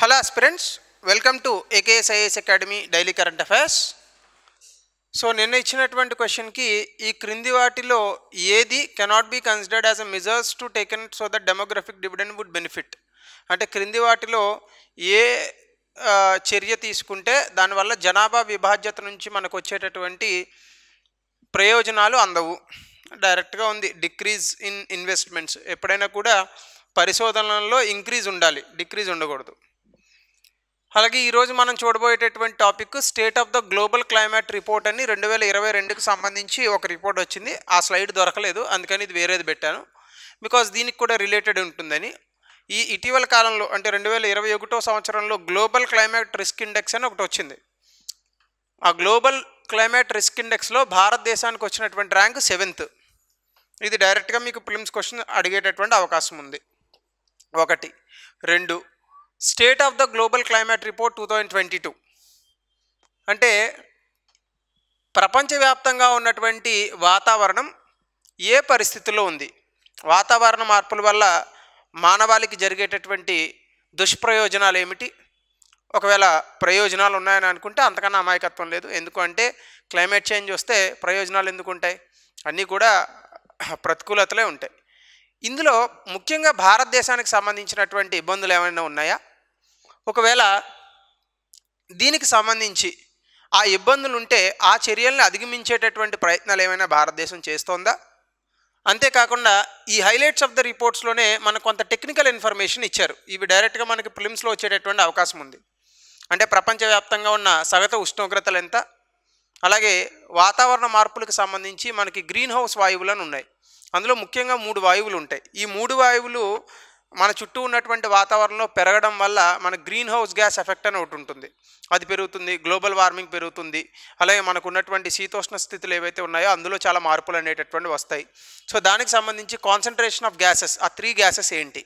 hello aspirants welcome to AKSIS academy daily current affairs so నిన్న ఇచ్చినటువంటి క్వశ్చన్కి ఈ క్రింది వాటిలో ఏది cannot be considered as a measures to taken so the demographic dividend would benefit అంటే క్రింది వాటిలో ఏ చర్య తీసుకుంటే దానివల్ల జనాభా విభాజ్యత నుంచి మనకు వచ్చేటటువంటి ప్రయోజనాలు అందవు డైరెక్ట్గా ఉంది డిక్రీజ్ ఇన్ ఇన్వెస్ట్మెంట్స్ ఎప్పుడైనా కూడా పరిశోధనల్లో ఇంక్రీజ్ ఉండాలి డిక్రీజ్ ఉండకూడదు అలాగే ఈరోజు మనం చూడబోయేటటువంటి topic state of the global climate report అని రెండు వేల ఇరవై రెండుకి సంబంధించి ఒక రిపోర్ట్ వచ్చింది ఆ స్లైడ్ దొరకలేదు అందుకని ఇది వేరేది పెట్టాను బికాజ్ దీనికి కూడా రిలేటెడ్ ఉంటుందని ఈ ఇటీవల కాలంలో అంటే రెండు వేల ఇరవై ఒకటో సంవత్సరంలో గ్లోబల్ క్లైమేట్ రిస్క్ ఇండెక్స్ అని ఒకటి వచ్చింది ఆ గ్లోబల్ క్లైమేట్ రిస్క్ ఇండెక్స్లో భారతదేశానికి వచ్చినటువంటి ర్యాంక్ సెవెంత్ ఇది డైరెక్ట్గా మీకు ప్రిలిమ్స్ క్వశ్చన్ అడిగేటటువంటి అవకాశం ఉంది ఒకటి రెండు state of the global climate report two thousand twenty two అంటే ప్రపంచవ్యాప్తంగా ఉన్నటువంటి వాతావరణం ఏ పరిస్థితుల్లో ఉంది వాతావరణ మార్పుల వల్ల మానవాళికి జరిగేటటువంటి దుష్ప్రయోజనాలు ఏమిటి ఒకవేళ ప్రయోజనాలు ఉన్నాయని అనుకుంటే అంతకన్నా అమాయకత్వం లేదు ఎందుకంటే క్లైమేట్ చేంజ్ వస్తే ప్రయోజనాలు ఎందుకు ఉంటాయి అన్నీ కూడా ప్రతికూలతలే ఉంటాయి ఇందులో ముఖ్యంగా భారతదేశానికి సంబంధించినటువంటి ఇబ్బందులు ఏమైనా ఉన్నాయా ఒకవేళ దీనికి సంబంధించి ఆ ఇబ్బందులు ఉంటే ఆ చర్యల్ని అధిగమించేటటువంటి ప్రయత్నాలు ఏమైనా భారతదేశం చేస్తోందా అంతేకాకుండా ఈ హైలైట్స్ ఆఫ్ ద రిపోర్ట్స్లోనే మనకు కొంత టెక్నికల్ ఇన్ఫర్మేషన్ ఇచ్చారు ఇవి డైరెక్ట్గా మనకి ఫిలిమ్స్లో వచ్చేటటువంటి అవకాశం ఉంది అంటే ప్రపంచవ్యాప్తంగా ఉన్న సగటు ఉష్ణోగ్రతలు ఎంత అలాగే వాతావరణ మార్పులకు సంబంధించి మనకి గ్రీన్ హౌస్ అని ఉన్నాయి అందులో ముఖ్యంగా మూడు వాయువులు ఉంటాయి ఈ మూడు వాయువులు మన చుట్టూ ఉన్నటువంటి వాతావరణంలో పెరగడం వల్ల మన గ్రీన్ హౌస్ గ్యాస్ ఎఫెక్ట్ అని ఒకటి ఉంటుంది అది పెరుగుతుంది గ్లోబల్ వార్మింగ్ పెరుగుతుంది అలాగే మనకు ఉన్నటువంటి శీతోష్ణ స్థితులు ఏవైతే ఉన్నాయో అందులో చాలా మార్పులు అనేటటువంటి వస్తాయి సో దానికి సంబంధించి కాన్సన్ట్రేషన్ ఆఫ్ గ్యాసెస్ ఆ త్రీ గ్యాసెస్ ఏంటి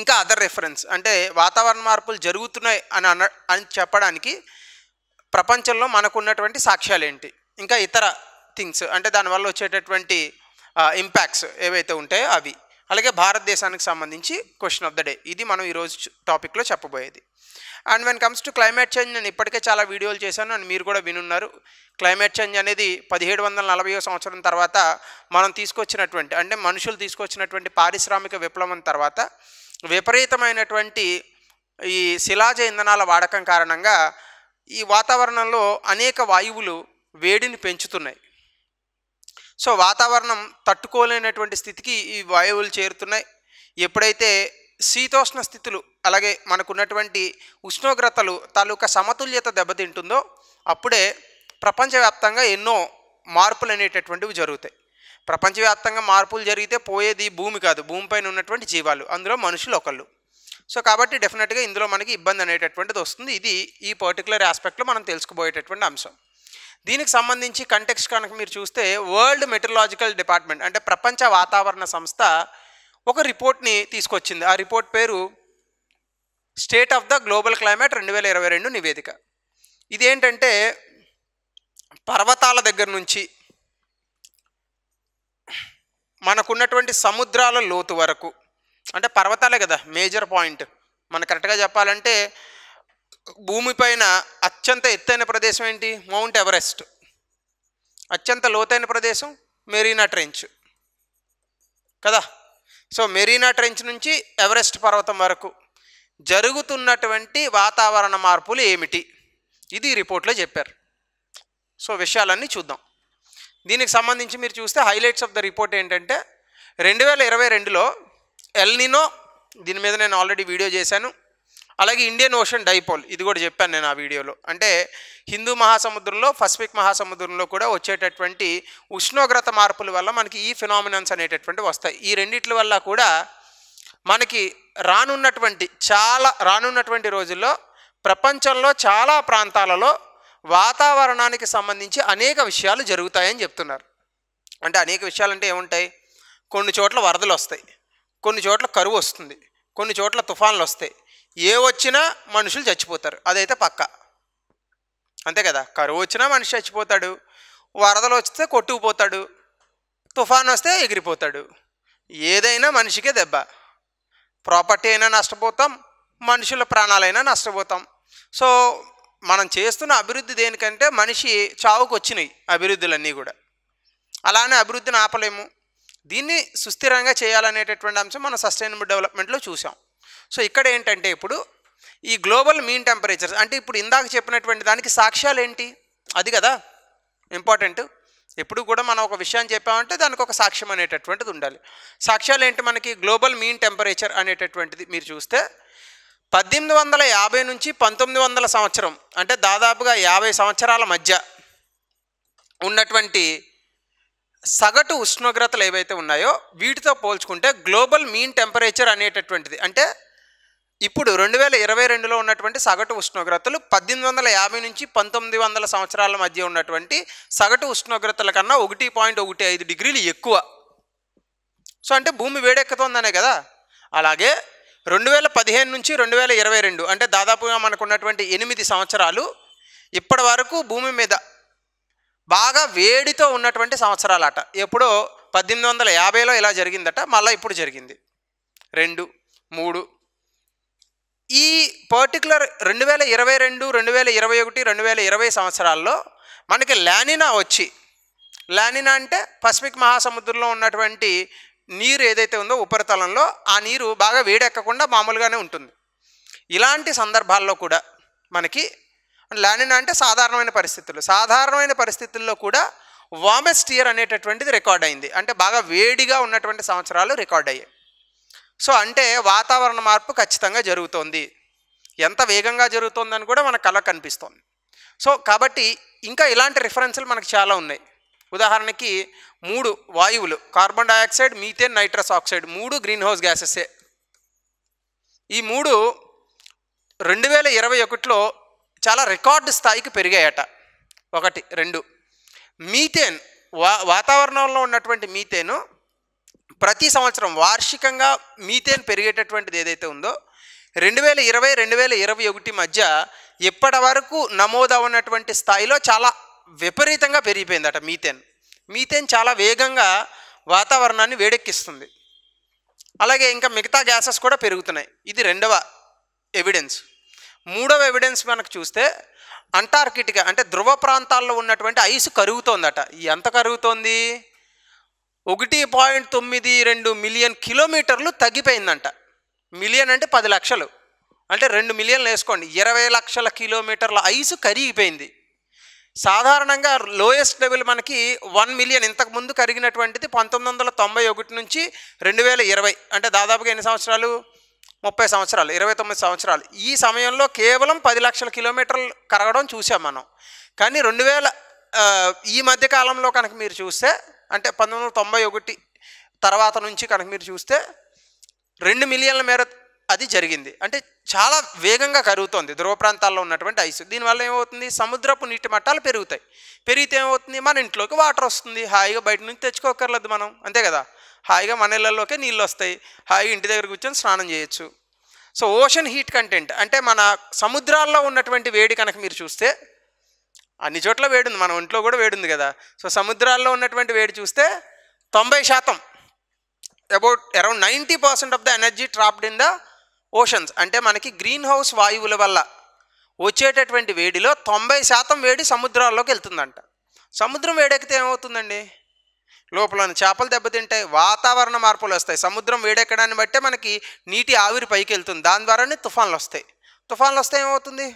ఇంకా అదర్ రెఫరెన్స్ అంటే వాతావరణ మార్పులు జరుగుతున్నాయి అని అన అని చెప్పడానికి ప్రపంచంలో మనకు ఉన్నటువంటి సాక్ష్యాలు ఏంటి ఇంకా ఇతర థింగ్స్ అంటే దానివల్ల వచ్చేటటువంటి ఇంపాక్ట్స్ ఏవైతే ఉంటాయో అవి అలాగే భారతదేశానికి సంబంధించి క్వశ్చన్ ఆఫ్ ద డే ఇది మనం ఈరోజు టాపిక్లో చెప్పబోయేది and when comes to climate change నేను ఇప్పటికే చాలా వీడియోలు చేశాను అండ్ మీరు కూడా వినున్నారు క్లైమేట్ చేంజ్ అనేది పదిహేడు వందల నలభై సంవత్సరం తర్వాత మనం తీసుకొచ్చినటువంటి అంటే మనుషులు తీసుకొచ్చినటువంటి పారిశ్రామిక విప్లవం తర్వాత విపరీతమైనటువంటి ఈ శిలాజ ఇంధనాల వాడకం కారణంగా ఈ వాతావరణంలో అనేక వాయువులు వేడిని పెంచుతున్నాయి సో వాతావరణం తట్టుకోలేనటువంటి స్థితికి ఈ వాయువులు చేరుతున్నాయి ఎప్పుడైతే శీతోష్ణ స్థితులు అలాగే మనకున్నటువంటి ఉష్ణోగ్రతలు తాలూకా సమతుల్యత దెబ్బతింటుందో అప్పుడే ప్రపంచవ్యాప్తంగా ఎన్నో మార్పులు అనేటటువంటివి జరుగుతాయి ప్రపంచవ్యాప్తంగా మార్పులు జరిగితే పోయేది భూమి కాదు భూమిపైన ఉన్నటువంటి జీవాలు అందులో మనుషులు ఒకళ్ళు సో కాబట్టి డెఫినెట్గా ఇందులో మనకి ఇబ్బంది అనేటటువంటిది వస్తుంది ఇది ఈ పర్టికులర్ ఆస్పెక్ట్లో మనం తెలుసుకోబోయేటటువంటి అంశం దీనికి సంబంధించి కంటెక్స్ట్ కనుక మీరు చూస్తే వరల్డ్ మెటరలాజికల్ డిపార్ట్మెంట్ అంటే ప్రపంచ వాతావరణ సంస్థ ఒక రిపోర్ట్ని తీసుకొచ్చింది ఆ రిపోర్ట్ పేరు state of the global climate రెండు వేల ఇరవై రెండు నివేదిక ఇదేంటంటే పర్వతాల దగ్గర నుంచి మనకున్నటువంటి సముద్రాల లోతు వరకు అంటే పర్వతాలే కదా మేజర్ పాయింట్ మనం కరెక్ట్గా చెప్పాలంటే భూమిపైన అత్యంత ఎత్తైన ప్రదేశం ఏంటి మౌంట్ ఎవరెస్ట్ అత్యంత లోతైన ప్రదేశం మెరీనా ట్రెంచ్ కదా సో మెరీనా ట్రెంచ్ నుంచి ఎవరెస్ట్ పర్వతం వరకు జరుగుతున్నటువంటి వాతావరణ మార్పులు ఏమిటి ఇది రిపోర్ట్లో చెప్పారు సో విషయాలన్నీ చూద్దాం దీనికి సంబంధించి మీరు చూస్తే హైలైట్స్ ఆఫ్ ద రిపోర్ట్ ఏంటంటే రెండు వేల ఇరవై రెండులో ఎల్నినో దీని మీద నేను ఆల్రెడీ వీడియో చేశాను అలాగే ఇండియన్ ఓషన్ డైపోల్ ఇది కూడా చెప్పాను నేను ఆ వీడియోలో అంటే హిందూ మహాసముద్రంలో పసిఫిక్ మహాసముద్రంలో కూడా వచ్చేటటువంటి ఉష్ణోగ్రత మార్పుల వల్ల మనకి ఈ ఫినామినన్స్ అనేటటువంటి వస్తాయి ఈ రెండిట్ల వల్ల కూడా మనకి రానున్నటువంటి చాలా రానున్నటువంటి రోజుల్లో ప్రపంచంలో చాలా ప్రాంతాలలో వాతావరణానికి సంబంధించి అనేక విషయాలు జరుగుతాయని చెప్తున్నారు అంటే అనేక విషయాలు అంటే ఏముంటాయి కొన్ని చోట్ల వరదలు వస్తాయి కొన్ని చోట్ల కరువు వస్తుంది కొన్ని చోట్ల తుఫాన్లు వస్తాయి ఏ వచ్చినా మనుషులు చచ్చిపోతారు అదైతే పక్క అంతే కదా కరువు వచ్చినా మనిషి చచ్చిపోతాడు వరదలు వస్తే కొట్టుకుపోతాడు తుఫాన్ వస్తే ఎగిరిపోతాడు ఏదైనా మనిషికే దెబ్బ ప్రాపర్టీ అయినా నష్టపోతాం మనుషుల ప్రాణాలైనా నష్టపోతాం సో మనం చేస్తున్న అభివృద్ధి దేనికంటే మనిషి చావుకు వచ్చినాయి అభివృద్ధులన్నీ కూడా అలానే అభివృద్ధిని ఆపలేము దీన్ని సుస్థిరంగా చేయాలనేటటువంటి అంశం మనం సస్టైనబుల్ డెవలప్మెంట్లో చూసాం సో ఇక్కడ ఏంటంటే ఇప్పుడు ఈ గ్లోబల్ మీన్ టెంపరేచర్ అంటే ఇప్పుడు ఇందాక చెప్పినటువంటి దానికి సాక్ష్యాలు ఏంటి అది కదా ఇంపార్టెంట్ ఎప్పుడు కూడా మనం ఒక విషయాన్ని చెప్పామంటే దానికి ఒక సాక్ష్యం అనేటటువంటిది ఉండాలి సాక్ష్యాలు ఏంటి మనకి గ్లోబల్ మీన్ టెంపరేచర్ అనేటటువంటిది మీరు చూస్తే పద్దెనిమిది వందల యాభై నుంచి పంతొమ్మిది వందల సంవత్సరం అంటే దాదాపుగా యాభై సంవత్సరాల మధ్య ఉన్నటువంటి సగటు ఉష్ణోగ్రతలు ఏవైతే ఉన్నాయో వీటితో పోల్చుకుంటే గ్లోబల్ మీన్ టెంపరేచర్ అనేటటువంటిది అంటే ఇప్పుడు రెండు వేల ఇరవై రెండులో ఉన్నటువంటి సగటు ఉష్ణోగ్రతలు పద్దెనిమిది వందల యాభై నుంచి పంతొమ్మిది వందల సంవత్సరాల మధ్య ఉన్నటువంటి సగటు ఉష్ణోగ్రతల కన్నా ఒకటి పాయింట్ ఒకటి ఐదు డిగ్రీలు ఎక్కువ సో అంటే భూమి వేడెక్కుతోందనే కదా అలాగే రెండు వేల పదిహేను నుంచి రెండు వేల ఇరవై రెండు అంటే దాదాపుగా మనకున్నటువంటి ఎనిమిది సంవత్సరాలు ఇప్పటి వరకు భూమి మీద బాగా వేడితో ఉన్నటువంటి సంవత్సరాలట ఎప్పుడో పద్దెనిమిది వందల యాభైలో ఇలా జరిగిందట మళ్ళీ ఇప్పుడు జరిగింది రెండు పర్టికులర్ రెండు వేల ఇరవై రెండు రెండు వేల ఇరవై ఒకటి రెండు వేల ఇరవై సంవత్సరాల్లో మనకి లానినా వచ్చి లానినా అంటే పసిఫిక్ మహాసముద్రంలో ఉన్నటువంటి నీరు ఏదైతే ఉందో ఉపరితలంలో ఆ నీరు బాగా వేడెక్కకుండా మామూలుగానే ఉంటుంది ఇలాంటి సందర్భాల్లో కూడా మనకి లానినా అంటే సాధారణమైన పరిస్థితులు సాధారణమైన పరిస్థితుల్లో కూడా వామెస్ట్ ఇయర్ అనేటటువంటిది రికార్డ్ అయింది అంటే బాగా వేడిగా ఉన్నటువంటి సంవత్సరాలు రికార్డ్ అయ్యాయి సో అంటే వాతావరణ మార్పు ఖచ్చితంగా జరుగుతోంది ఎంత వేగంగా జరుగుతుందని కూడా మన కళ కనిపిస్తుంది సో కాబట్టి ఇంకా ఇలాంటి రిఫరెన్స్లు మనకు చాలా ఉన్నాయి ఉదాహరణకి మూడు వాయువులు carbon dioxide methane nitrous oxide మూడు గ్రీన్ హౌస్ గ్యాసెసే ఈ మూడు రెండు వేల ఇరవై ఒకటిలో చాలా రికార్డు స్థాయికి పెరిగాయట ఒకటి రెండు మీథేన్ వా వాతావరణంలో ఉన్నటువంటి మీథేను ప్రతి సంవత్సరం వార్షికంగా మీథేన్ పెరిగేటటువంటిది ఏదైతే ఉందో రెండు వేల ఇరవై రెండు వేల ఇరవై ఒకటి మధ్య ఇప్పటి వరకు నమోదవున్నటువంటి స్థాయిలో చాలా విపరీతంగా పెరిగిపోయిందట మీథేన్ మీథేన్ చాలా వేగంగా వాతావరణాన్ని వేడెక్కిస్తుంది అలాగే ఇంకా మిగతా గ్యాసెస్ కూడా పెరుగుతున్నాయి ఇది రెండవ ఎవిడెన్స్ మూడవ ఎవిడెన్స్ మనకు చూస్తే అంటార్కిటికా అంటే ధ్రువ ప్రాంతాల్లో ఉన్నటువంటి ఐస్ కరుగుతోందట ఎంత కరుగుతోంది ఒకటి పాయింట్ తొమ్మిది రెండు మిలియన్ కిలోమీటర్లు తగ్గిపోయిందంట మిలియన్ అంటే పది లక్షలు అంటే రెండు మిలియన్లు వేసుకోండి ఇరవై లక్షల కిలోమీటర్ల ఐస్ కరిగిపోయింది సాధారణంగా లోయెస్ట్ లెవెల్ మనకి వన్ మిలియన్ ఇంతకుముందు కరిగినటువంటిది పంతొమ్మిది వందల తొంభై ఒకటి నుంచి రెండు వేల ఇరవై అంటే దాదాపుగా ఎన్ని సంవత్సరాలు ముప్పై సంవత్సరాలు ఇరవై తొమ్మిది సంవత్సరాలు ఈ సమయంలో కేవలం పది లక్షల కిలోమీటర్లు కరగడం చూసాం మనం కానీ రెండు వేల ఈ మధ్య కాలంలో కనుక మీరు చూస్తే అంటే పంతొమ్మిది వందల తొంభై ఒకటి తర్వాత నుంచి కనుక మీరు చూస్తే రెండు మిలియన్ల మేర అది జరిగింది అంటే చాలా వేగంగా కరుగుతోంది ధ్రువ ప్రాంతాల్లో ఉన్నటువంటి ఐసు దీనివల్ల ఏమవుతుంది సముద్రపు నీటి మట్టాలు పెరుగుతాయి పెరిగితే ఏమవుతుంది మన ఇంట్లోకి వాటర్ వస్తుంది హాయిగా బయట నుంచి తెచ్చుకోకర్లేదు మనం అంతే కదా హాయిగా మన ఇళ్ళల్లోకే నీళ్ళు వస్తాయి హాయిగా ఇంటి దగ్గర కూర్చొని స్నానం చేయొచ్చు సో ఓషన్ హీట్ కంటెంట్ అంటే మన సముద్రాల్లో ఉన్నటువంటి వేడి కనుక మీరు చూస్తే అన్ని చోట్ల వేడుంది మన ఒంట్లో కూడా వేడుంది కదా సో సముద్రాల్లో ఉన్నటువంటి వేడి చూస్తే తొంభై శాతం about around ninety percent of the energy trapped in the oceans అంటే మనకి గ్రీన్ హౌస్ వాయువుల వల్ల వచ్చేటటువంటి వేడిలో తొంభై శాతం వేడి సముద్రాల్లోకి వెళ్తుందంట సముద్రం వేడెక్కితే ఏమవుతుందండి లోపల చేపలు దెబ్బతింటాయి వాతావరణ మార్పులు వస్తాయి సముద్రం వేడెక్కడాన్ని బట్టే మనకి నీటి ఆవిరి పైకి వెళ్తుంది దాని ద్వారానే తుఫాన్లు వస్తాయి తుఫాన్లు వస్తే ఏమవుతుంది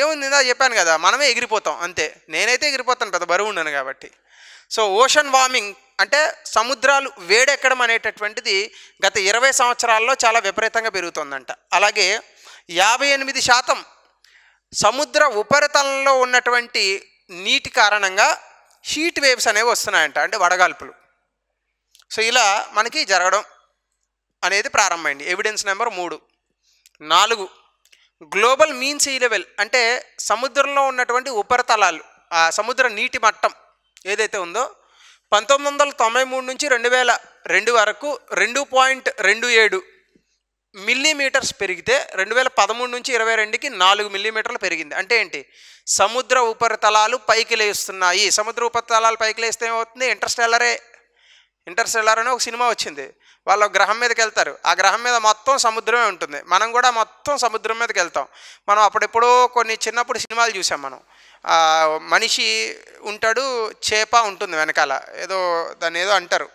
ఏముంది ఇందా చెప్పాను కదా మనమే ఎగిరిపోతాం అంతే నేనైతే ఎగిరిపోతాను పెద్ద బరువు ఉన్నాను కాబట్టి సో ఓషన్ వార్మింగ్ అంటే సముద్రాలు వేడెక్కడం అనేటటువంటిది గత ఇరవై సంవత్సరాల్లో చాలా విపరీతంగా పెరుగుతుందంట అలాగే యాభై ఎనిమిది శాతం సముద్ర ఉపరితలంలో ఉన్నటువంటి నీటి కారణంగా హీట్ వేవ్స్ అనేవి వస్తున్నాయంట అంటే వడగాల్పులు సో ఇలా మనకి జరగడం అనేది ప్రారంభమైంది ఎవిడెన్స్ నెంబర్ మూడు నాలుగు గ్లోబల్ మీన్ సీ లెవెల్ అంటే సముద్రంలో ఉన్నటువంటి ఉపరితలాలు ఆ సముద్ర నీటి మట్టం ఏదైతే ఉందో పంతొమ్మిది వందల తొంభై మూడు నుంచి రెండు వేల రెండు వరకు రెండు పాయింట్ రెండు ఏడు మిల్లీమీటర్స్ పెరిగితే రెండు వేల పదమూడు నుంచి ఇరవై రెండుకి నాలుగు మిల్లీమీటర్లు పెరిగింది అంటే ఏంటి సముద్ర ఉపరితలాలు పైకి లేస్తున్నాయి సముద్ర ఉపరితలాలు పైకి లేస్తే ఏమవుతుంది ఇంటర్స్టెల్లరే ఇంటర్స్టెల్లర్ అనే ఒక సినిమా వచ్చింది వాళ్ళు గ్రహం మీదకి వెళ్తారు ఆ గ్రహం మీద మొత్తం సముద్రమే ఉంటుంది మనం కూడా మొత్తం సముద్రం మీదకి వెళ్తాం మనం అప్పుడెప్పుడో కొన్ని చిన్నప్పుడు సినిమాలు చూసాం మనం మనిషి ఉంటాడు చేప ఉంటుంది వెనకాల ఏదో దాన్ని ఏదో అంటారు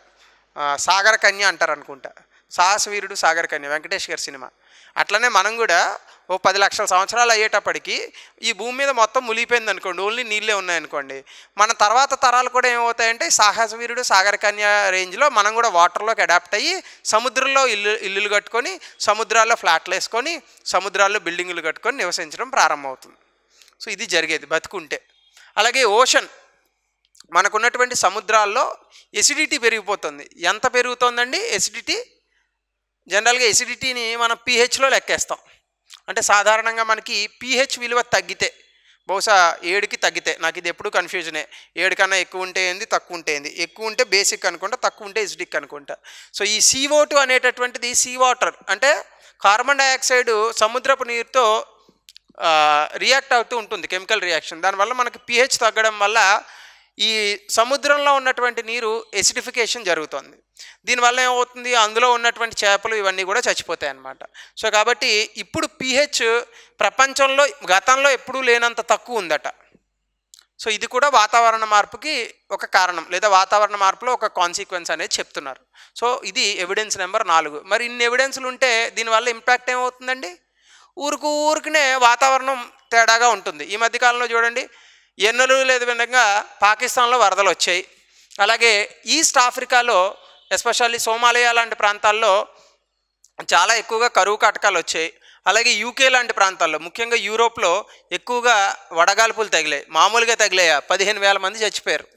సాగర కన్య అంటారు అనుకుంటా సాహసవీరుడు సాగర్ కన్య వెంకటేష్ గారి సినిమా అట్లనే మనం కూడా ఓ పది లక్షల సంవత్సరాలు అయ్యేటప్పటికి ఈ భూమి మీద మొత్తం మునిగిపోయింది అనుకోండి ఓన్లీ నీళ్ళే ఉన్నాయనుకోండి మన తర్వాత తరాలు కూడా ఏమవుతాయంటే సాహసవీరుడు సాగర కన్య రేంజ్లో మనం కూడా వాటర్లోకి అడాప్ట్ అయ్యి సముద్రంలో ఇల్లు ఇల్లులు కట్టుకొని సముద్రాల్లో ఫ్లాట్లు వేసుకొని సముద్రాల్లో బిల్డింగులు కట్టుకొని నివసించడం ప్రారంభమవుతుంది సో ఇది జరిగేది బతుకుంటే అలాగే ఓషన్ మనకున్నటువంటి సముద్రాల్లో ఎసిడిటీ పెరిగిపోతుంది ఎంత పెరుగుతోందండి ఎసిడిటీ జనరల్గా ఎసిడిటీని మనం పీహెచ్లో లెక్కేస్తాం అంటే సాధారణంగా మనకి పీహెచ్ విలువ తగ్గితే బహుశా ఏడుకి తగ్గితే నాకు ఇది ఎప్పుడు కన్ఫ్యూజనే ఏడు కన్నా ఎక్కువ ఉంటే ఏంది తక్కువ ఉంటే ఏంది ఎక్కువ ఉంటే బేసిక్ అనుకుంటా తక్కువ ఉంటే ఎసిడిక్ అనుకుంటా సో ఈ సీఓ టూ అనేటటువంటిది సీ వాటర్ అంటే కార్బన్ డైఆక్సైడ్ సముద్రపు నీరుతో రియాక్ట్ అవుతూ ఉంటుంది కెమికల్ రియాక్షన్ దానివల్ల మనకి పీహెచ్ తగ్గడం వల్ల ఈ సముద్రంలో ఉన్నటువంటి నీరు ఎసిడిఫికేషన్ జరుగుతుంది దీనివల్ల ఏమవుతుంది అందులో ఉన్నటువంటి చేపలు ఇవన్నీ కూడా చచ్చిపోతాయి అన్నమాట సో కాబట్టి ఇప్పుడు పీహెచ్ ప్రపంచంలో గతంలో ఎప్పుడూ లేనంత తక్కువ ఉందట సో ఇది కూడా వాతావరణ మార్పుకి ఒక కారణం లేదా వాతావరణ మార్పులో ఒక కాన్సిక్వెన్స్ అనేది చెప్తున్నారు సో ఇది ఎవిడెన్స్ నెంబర్ నాలుగు మరి ఇన్ని ఎవిడెన్స్లు ఉంటే దీనివల్ల ఇంపాక్ట్ ఏమవుతుందండి ఊరుకు ఊరికినే వాతావరణం తేడాగా ఉంటుంది ఈ మధ్యకాలంలో చూడండి ఎన్నలు లేదు విధంగా పాకిస్తాన్లో వరదలు వచ్చాయి అలాగే ఈస్ట్ ఆఫ్రికాలో ఎస్పెషల్లీ సోమాలయ లాంటి ప్రాంతాల్లో చాలా ఎక్కువగా కరువు కాటకాలు వచ్చాయి అలాగే యూకే లాంటి ప్రాంతాల్లో ముఖ్యంగా యూరోప్లో ఎక్కువగా వడగాల్పులు తగిలాయి మామూలుగా తగిలాయా పదిహేను వేల మంది చచ్చిపోయారు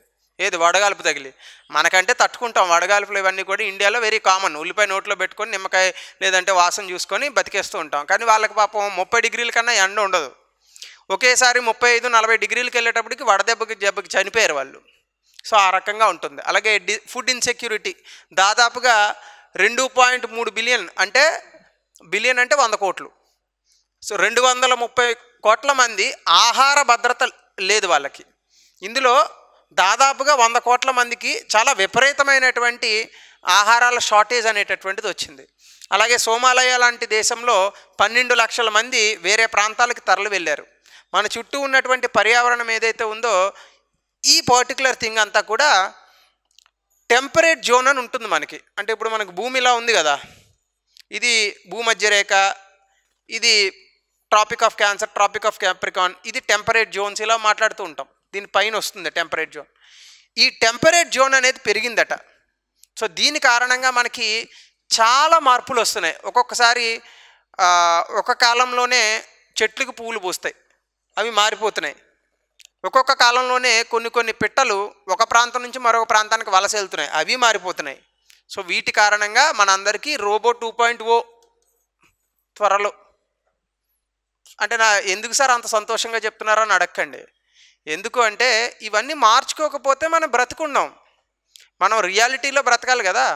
ఏది వడగాల్పు తగిలి మనకంటే తట్టుకుంటాం వడగాల్పులు ఇవన్నీ కూడా ఇండియాలో వెరీ కామన్ ఉల్లిపాయ నోట్లో పెట్టుకొని నిమ్మకాయ లేదంటే వాసన చూసుకొని బతికేస్తూ ఉంటాం కానీ వాళ్ళకి పాపం ముప్పై డిగ్రీల కన్నా ఎండ ఉండదు ఒకేసారి ముప్పై ఐదు నలభై డిగ్రీలకు వెళ్ళేటప్పటికి వడదెబ్బకి దెబ్బకి చనిపోయారు వాళ్ళు సో ఆ రకంగా ఉంటుంది అలాగే డి ఫుడ్ ఇన్సెక్యూరిటీ దాదాపుగా రెండు పాయింట్ మూడు బిలియన్ అంటే బిలియన్ అంటే వంద కోట్లు సో రెండు వందల ముప్పై కోట్ల మంది ఆహార భద్రత లేదు వాళ్ళకి ఇందులో దాదాపుగా వంద కోట్ల మందికి చాలా విపరీతమైనటువంటి ఆహారాల షార్టేజ్ అనేటటువంటిది వచ్చింది అలాగే సోమాలయ లాంటి దేశంలో పన్నెండు లక్షల మంది వేరే ప్రాంతాలకు తరలి వెళ్ళారు మన చుట్టూ ఉన్నటువంటి పర్యావరణం ఏదైతే ఉందో ఈ పర్టికులర్ థింగ్ అంతా కూడా టెంపరేట్ జోన్ అని ఉంటుంది మనకి అంటే ఇప్పుడు మనకు భూమి ఇలా ఉంది కదా ఇది భూమధ్యరేఖ ఇది tropic of cancer tropic of capricorn ఇది టెంపరేట్ జోన్స్ ఇలా మాట్లాడుతూ ఉంటాం దీని పైన వస్తుంది టెంపరేట్ జోన్ ఈ టెంపరేట్ జోన్ అనేది పెరిగిందట సో దీని కారణంగా మనకి చాలా మార్పులు వస్తున్నాయి ఒక్కొక్కసారి ఒక కాలంలోనే చెట్లకు పువ్వులు పూస్తాయి అవి మారిపోతున్నాయి ఒక్కొక్క కాలంలోనే కొన్ని కొన్ని పిట్టలు ఒక ప్రాంతం నుంచి మరొక ప్రాంతానికి వలస వెళ్తున్నాయి అవి మారిపోతున్నాయి సో వీటి కారణంగా మనందరికీ రోబో టూ పాయింట్ ఓ త్వరలో అంటే నా ఎందుకు సార్ అంత సంతోషంగా చెప్తున్నారో అని అడగండి ఎందుకు అంటే ఇవన్నీ మార్చుకోకపోతే మనం బ్రతుకున్నాం మనం రియాలిటీలో బ్రతకాలి కదా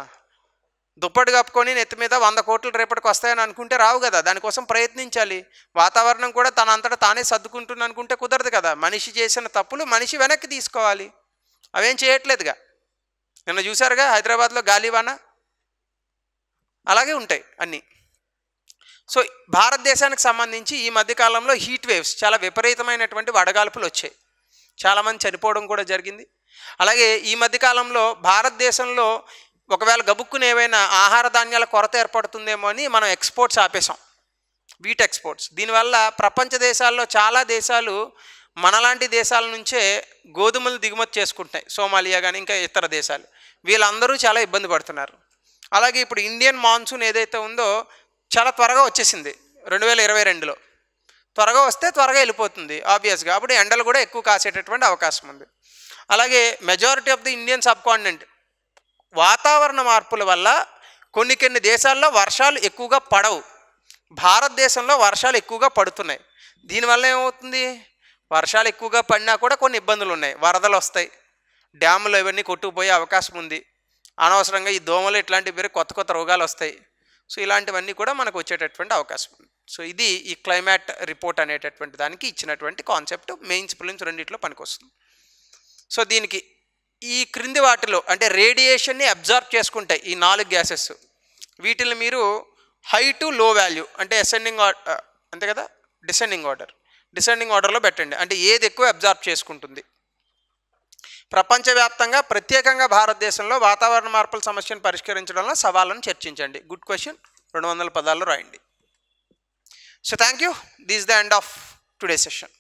దుప్పటి కప్పుకొని నెత్తి మీద వంద కోట్లు రేపటికి వస్తాయని అనుకుంటే రావు కదా దానికోసం ప్రయత్నించాలి వాతావరణం కూడా తన అంతటా తానే సర్దుకుంటుంది అనుకుంటే కుదరదు కదా మనిషి చేసిన తప్పులు మనిషి వెనక్కి తీసుకోవాలి అవేం చేయట్లేదుగా నిన్న చూశారుగా హైదరాబాద్లో గాలివాన అలాగే ఉంటాయి అన్నీ సో భారతదేశానికి సంబంధించి ఈ మధ్యకాలంలో హీట్ వేవ్స్ చాలా విపరీతమైనటువంటి వడగాల్పులు వచ్చాయి చాలామంది చనిపోవడం కూడా జరిగింది అలాగే ఈ మధ్యకాలంలో భారతదేశంలో ఒకవేళ గబుక్కుని ఏవైనా ఆహార ధాన్యాల కొరత ఏర్పడుతుందేమో అని మనం ఎక్స్పోర్ట్స్ ఆపేసాం వీట్ ఎక్స్పోర్ట్స్ దీనివల్ల ప్రపంచ దేశాల్లో చాలా దేశాలు మనలాంటి దేశాల నుంచే గోధుమలు దిగుమతి చేసుకుంటాయి సోమాలియా కానీ ఇంకా ఇతర దేశాలు వీళ్ళందరూ చాలా ఇబ్బంది పడుతున్నారు అలాగే ఇప్పుడు ఇండియన్ మాన్సూన్ ఏదైతే ఉందో చాలా త్వరగా వచ్చేసింది రెండు వేల ఇరవై రెండులో త్వరగా వస్తే త్వరగా వెళ్ళిపోతుంది ఆబ్వియస్గా అప్పుడు ఎండలు కూడా ఎక్కువ కాసేటటువంటి అవకాశం ఉంది అలాగే majority of the Indian sub వాతావరణ మార్పుల వల్ల కొన్ని కొన్ని దేశాల్లో వర్షాలు ఎక్కువగా పడవు భారతదేశంలో వర్షాలు ఎక్కువగా పడుతున్నాయి దీనివల్ల ఏమవుతుంది వర్షాలు ఎక్కువగా పడినా కూడా కొన్ని ఇబ్బందులు ఉన్నాయి వరదలు వస్తాయి డ్యాములు ఇవన్నీ కొట్టుకుపోయే అవకాశం ఉంది అనవసరంగా ఈ దోమలు ఇట్లాంటివి పేరు కొత్త కొత్త రోగాలు వస్తాయి సో ఇలాంటివన్నీ కూడా మనకు వచ్చేటటువంటి అవకాశం ఉంది సో ఇది ఈ క్లైమాట్ రిపోర్ట్ అనేటటువంటి దానికి ఇచ్చినటువంటి కాన్సెప్ట్ మెయిన్స్ ప్రిన్స్ రెండింటిలో పనికొస్తుంది సో దీనికి ఈ క్రింది వాటిలో అంటే రేడియేషన్ని అబ్జార్బ్ చేసుకుంటాయి ఈ నాలుగు గ్యాసెస్ వీటిని మీరు హై టు లో వాల్యూ అంటే అసెండింగ్ అంతే కదా డిసెండింగ్ ఆర్డర్ డిసెండింగ్ ఆర్డర్లో పెట్టండి అంటే ఏది ఎక్కువ అబ్జార్బ్ చేసుకుంటుంది ప్రపంచవ్యాప్తంగా ప్రత్యేకంగా భారతదేశంలో వాతావరణ మార్పుల సమస్యను పరిష్కరించడంలో సవాళ్ళను చర్చించండి గుడ్ క్వశ్చన్ రెండు వందల పదాల్లో రాయండి so thank you this the end of today session